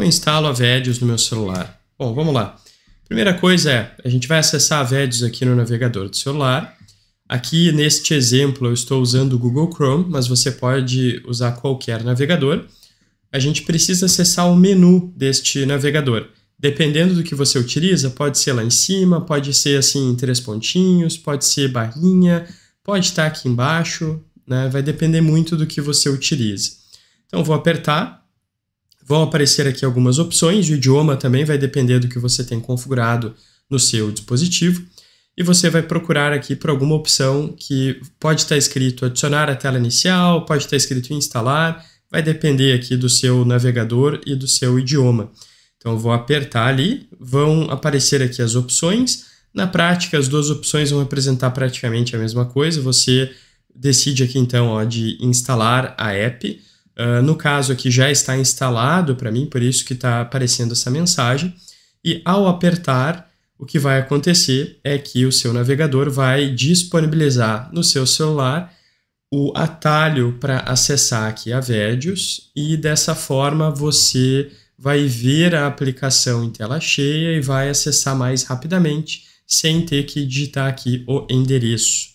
Como eu instalo a VEDIOS no meu celular? Bom, vamos lá. Primeira coisa é, a gente vai acessar a VEDIOS aqui no navegador do celular. Aqui, neste exemplo, eu estou usando o Google Chrome, mas você pode usar qualquer navegador. A gente precisa acessar o menu deste navegador. Dependendo do que você utiliza, pode ser lá em cima, pode ser assim em três pontinhos, pode ser barrinha, pode estar aqui embaixo, né? vai depender muito do que você utilize. Então, vou apertar Vão aparecer aqui algumas opções, o idioma também vai depender do que você tem configurado no seu dispositivo. E você vai procurar aqui por alguma opção que pode estar escrito adicionar a tela inicial, pode estar escrito instalar, vai depender aqui do seu navegador e do seu idioma. Então eu vou apertar ali, vão aparecer aqui as opções. Na prática, as duas opções vão representar praticamente a mesma coisa. Você decide aqui então ó, de instalar a app. Uh, no caso aqui já está instalado para mim, por isso que está aparecendo essa mensagem. E ao apertar, o que vai acontecer é que o seu navegador vai disponibilizar no seu celular o atalho para acessar aqui a Vedios e dessa forma você vai ver a aplicação em tela cheia e vai acessar mais rapidamente sem ter que digitar aqui o endereço.